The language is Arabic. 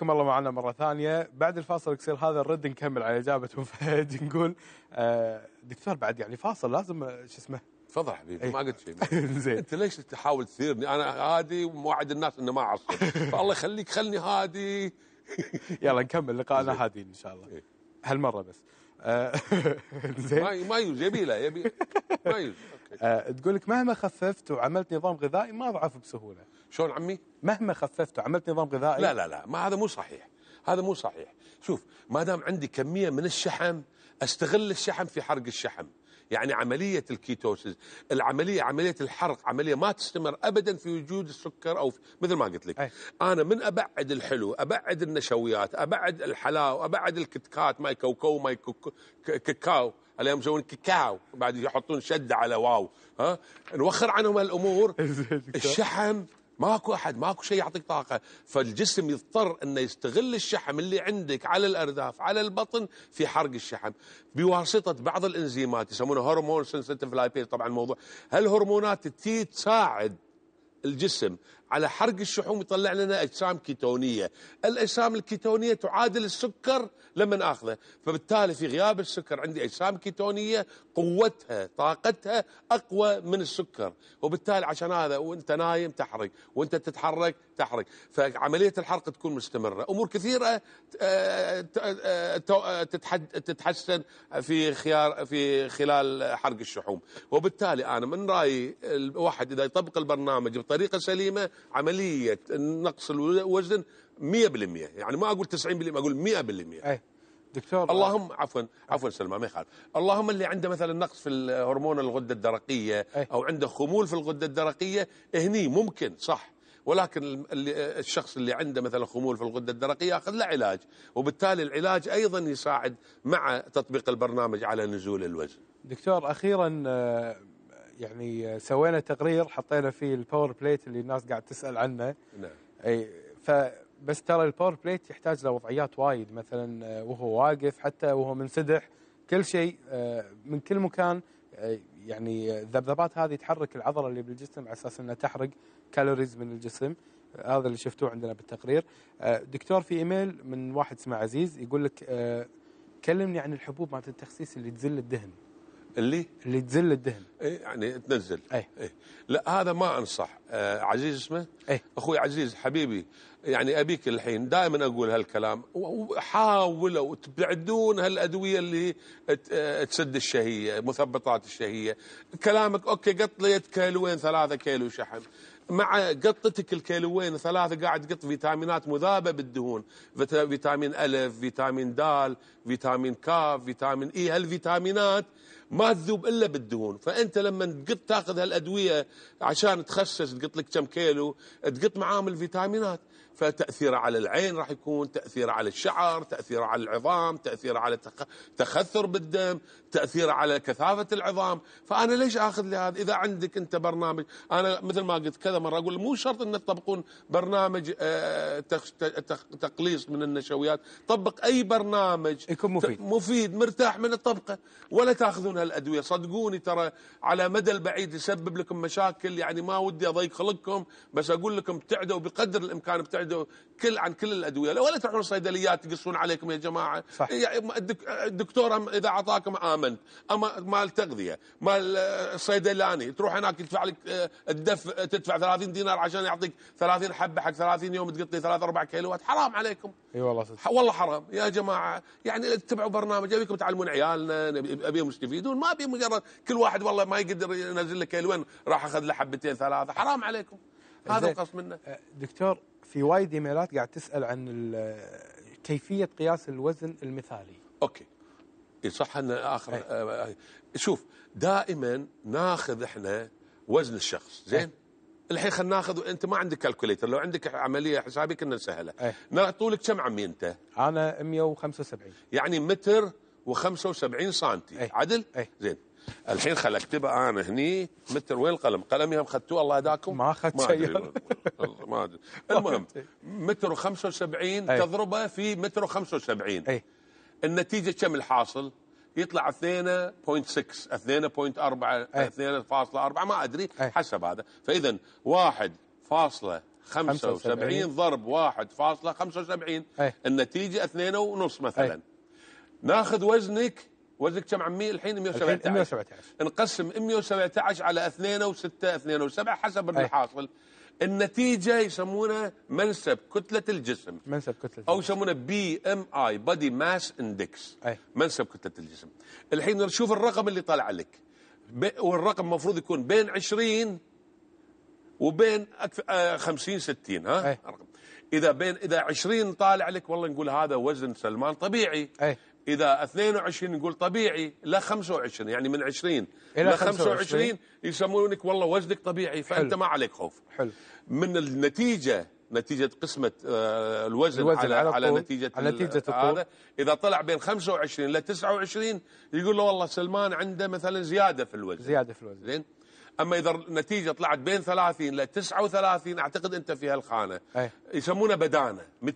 حياكم الله معنا مرة ثانية بعد الفاصل يصير هذا نرد نكمل على إجابة فهد نقول آه، دكتور بعد يعني فاصل لازم شو اسمه تفضل حبيبي إيه. ما قلت شيء زين انت ليش تحاول تثيرني انا هادي وموعد الناس انه ما اعصب فالله يخليك خلني هادي يلا نكمل لقائنا هادي ان شاء الله إيه؟ هالمره بس آه، زين ما يوز يبي له يبي ما يوز آه، تقول لك مهما خففت وعملت نظام غذائي ما ضعف بسهوله شلون عمي؟ مهما خففت عملت نظام غذائي لا لا لا ما هذا مو صحيح هذا مو صحيح شوف ما دام عندي كميه من الشحم استغل الشحم في حرق الشحم يعني عملية الكيتوسيس العملية عملية الحرق عملية ما تستمر أبدا في وجود السكر أو في مثل ما قلت لك أي. أنا من أبعد الحلو أبعد النشويات أبعد الحلاوة أبعد الكتكات ماي كوكو ماي كوكو كاكاو اليوم يسوون كاكاو بعد يحطون شدة على واو ها نوخر عنهم الأمور الشحم ماكو احد ماكو شيء يعطيك طاقه فالجسم يضطر انه يستغل الشحم اللي عندك على الارداف على البطن في حرق الشحم بواسطه بعض الانزيمات يسمونها هرمون سنسيتيف لايبيز طبعا الموضوع هالهرمونات تي تساعد الجسم على حرق الشحوم يطلع لنا اجسام كيتونيه، الاجسام الكيتونيه تعادل السكر لما اخذه، فبالتالي في غياب السكر عندي اجسام كيتونيه قوتها طاقتها اقوى من السكر، وبالتالي عشان هذا وانت نايم تحرق، وانت تتحرك تحرق، فعمليه الحرق تكون مستمره، امور كثيره آه، آه، آه، تتحسن في خيار في خلال حرق الشحوم، وبالتالي انا من رايي الواحد اذا يطبق البرنامج بطريقه سليمه عمليه نقص الوزن 100% يعني ما اقول 90% اقول 100% أي. دكتور اللهم آه. عفوا عفوا سلمى ما يخالف اللهم اللي عنده مثلا نقص في هرمون الغده الدرقيه أي. او عنده خمول في الغده الدرقيه هني ممكن صح ولكن الشخص اللي عنده مثلا خمول في الغده الدرقيه ياخذ له علاج وبالتالي العلاج ايضا يساعد مع تطبيق البرنامج على نزول الوزن دكتور اخيرا آه، يعني سوينا تقرير حطينا فيه الباور بليت اللي الناس قاعد تسال عنه نعم اي فبس ترى الباور بليت يحتاج لوضعيات وايد مثلا آه، وهو واقف حتى وهو منسدح كل شيء آه، من كل مكان آه، يعني الذبذبات هذه تحرك العضله اللي بالجسم على اساس انها تحرق كالوريز من الجسم هذا اللي شفتوه عندنا بالتقرير دكتور في ايميل من واحد اسمه عزيز يقول لك كلمني عن الحبوب مالت التخسيس اللي تزل الدهن اللي اللي تزل الدهن اي يعني تنزل اي إيه. لا هذا ما انصح آه عزيز اسمه ايه اخوي عزيز حبيبي يعني ابيك الحين دائما اقول هالكلام وحاولوا تبعدون هالادويه اللي آه، تسد الشهيه مثبطات الشهيه كلامك اوكي قطيت كيلوين ثلاثه كيلو شحم مع قطتك الكيلوين ثلاثة قاعد تقط فيتامينات مذابة بالدهون فيتامين ألف فيتامين دال فيتامين كاف فيتامين إي هالفيتامينات ما تذوب الا بالدهون فانت لما تقط تاخذ هالادويه عشان تخسس تقط لك كم كيلو تقط معاهم الفيتامينات فتاثيره على العين راح يكون تاثيره على الشعر تاثيره على العظام تاثيره على تخثر بالدم تاثيره على كثافه العظام فانا ليش اخذ لي هذا اذا عندك انت برنامج انا مثل ما قلت كذا مره اقول مو شرط ان تطبقون برنامج آه، تقليص من النشويات طبق اي برنامج يكون مفيد مفيد مرتاح من الطبقه ولا تاخذون الأدوية صدقوني ترى على مدى البعيد يسبب لكم مشاكل يعني ما ودي أضيق خلقكم بس أقول لكم ابتعدوا بقدر الإمكان ابتعدوا كل عن كل الأدوية ولا تروحون الصيدليات يقصون عليكم يا جماعة صح. يعني الدكتور إذا أعطاكم آمنت أما مال تغذية مال الصيدلاني تروح هناك يدفع لك آه، الدفع تدفع 30 دينار عشان يعطيك 30 حبة حق 30 يوم تقطي 3 4 كيلوات حرام عليكم اي والله صدق والله حرام يا جماعة يعني اتبعوا برنامج أبيكم تعلمون عيالنا أبيهم يستفيدوا دول ما بي مجرد كل واحد والله ما يقدر ينزل لك الوان راح اخذ له حبتين ثلاثه حرام عليكم هذا القصد منه أه، دكتور في وايد ايميلات قاعد تسال عن كيفيه قياس الوزن المثالي اوكي صح ان اخر أي. آه، آه، شوف دائما ناخذ احنا وزن الشخص زين إيه. الحين خلينا ناخذ انت ما عندك كالكوليتر لو عندك عمليه حسابيه كنا نسهلها أيه. طولك كم عمي انت؟ انا 175 يعني متر و75 سم إيه. عدل أي. زين الحين خل اكتبها انا هني متر وين القلم؟ قلمي هم اخذتوه الله هداكم ما اخذت شيء ما ادري المهم متر و75 إيه. تضربه في متر و75 اي النتيجه كم الحاصل؟ يطلع 2.6 2.4 2.4 ما ادري أي. حسب هذا فاذا 1 فاصله 75 ضرب 1.75 إيه. النتيجة 2 ونص مثلا أي. ناخذ وزنك وزنك كم عمي الحين 117 117 نقسم 117 على 2 و6 2 و7 حسب الحاصل النتيجه يسمونها منسب كتله الجسم منسب كتله الجسم. او يسمونه بي ام اي بادي ماس اندكس منسب كتله الجسم الحين نشوف الرقم اللي طالع لك والرقم المفروض يكون بين 20 وبين 50 60 آه، ها أي. اذا بين اذا 20 طالع لك والله نقول هذا وزن سلمان طبيعي أي. إذا 22 نقول طبيعي لا 25 يعني من 20 إلى 25, 25 يسمونك والله وزنك طبيعي فأنت حلو. ما عليك خوف حلو من النتيجة نتيجة قسمة آه، الوزن, الوزن على, على, على نتيجة, على نتيجة هذا إذا طلع بين 25 إلى 29 يقول له والله سلمان عنده مثلا زيادة في الوزن زيادة في الوزن زين اما اذا النتيجه طلعت بين 30 ل 39 اعتقد انت في هالخانه يسمونه يسمونها بدانه